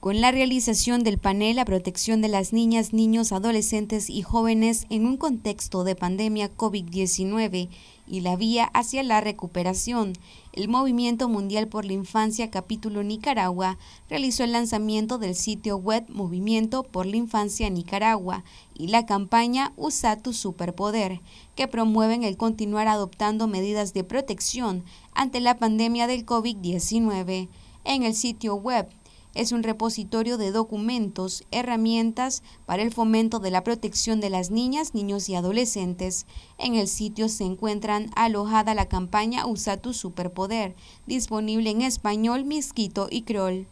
con la realización del panel a protección de las niñas, niños, adolescentes y jóvenes en un contexto de pandemia COVID-19 y la vía hacia la recuperación. El Movimiento Mundial por la Infancia Capítulo Nicaragua realizó el lanzamiento del sitio web Movimiento por la Infancia Nicaragua y la campaña Usa tu superpoder, que promueven el continuar adoptando medidas de protección ante la pandemia del COVID-19. En el sitio web es un repositorio de documentos, herramientas para el fomento de la protección de las niñas, niños y adolescentes. En el sitio se encuentran alojada la campaña Usa tu superpoder, disponible en español, misquito y creol.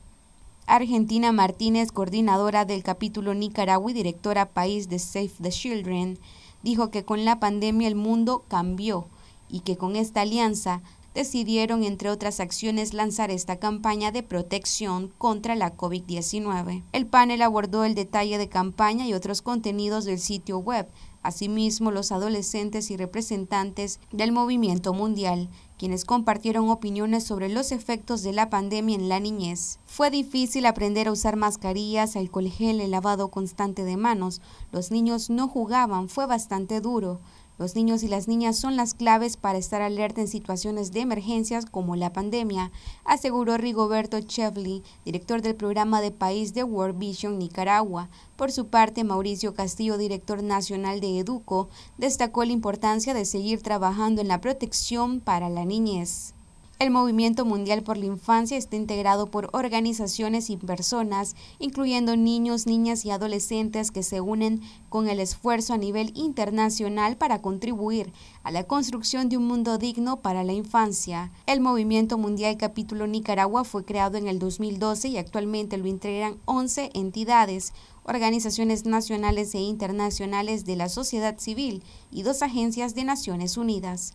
Argentina Martínez, coordinadora del capítulo Nicaragua y directora país de Save the Children, dijo que con la pandemia el mundo cambió y que con esta alianza decidieron, entre otras acciones, lanzar esta campaña de protección contra la COVID-19. El panel abordó el detalle de campaña y otros contenidos del sitio web, Asimismo, los adolescentes y representantes del movimiento mundial, quienes compartieron opiniones sobre los efectos de la pandemia en la niñez. Fue difícil aprender a usar mascarillas, alcohol gel, el lavado constante de manos. Los niños no jugaban, fue bastante duro. Los niños y las niñas son las claves para estar alerta en situaciones de emergencias como la pandemia, aseguró Rigoberto Chevli, director del programa de país de World Vision Nicaragua. Por su parte, Mauricio Castillo, director nacional de Educo, destacó la importancia de seguir trabajando en la protección para la niñez. El Movimiento Mundial por la Infancia está integrado por organizaciones y personas, incluyendo niños, niñas y adolescentes que se unen con el esfuerzo a nivel internacional para contribuir a la construcción de un mundo digno para la infancia. El Movimiento Mundial Capítulo Nicaragua fue creado en el 2012 y actualmente lo integran 11 entidades, organizaciones nacionales e internacionales de la sociedad civil y dos agencias de Naciones Unidas.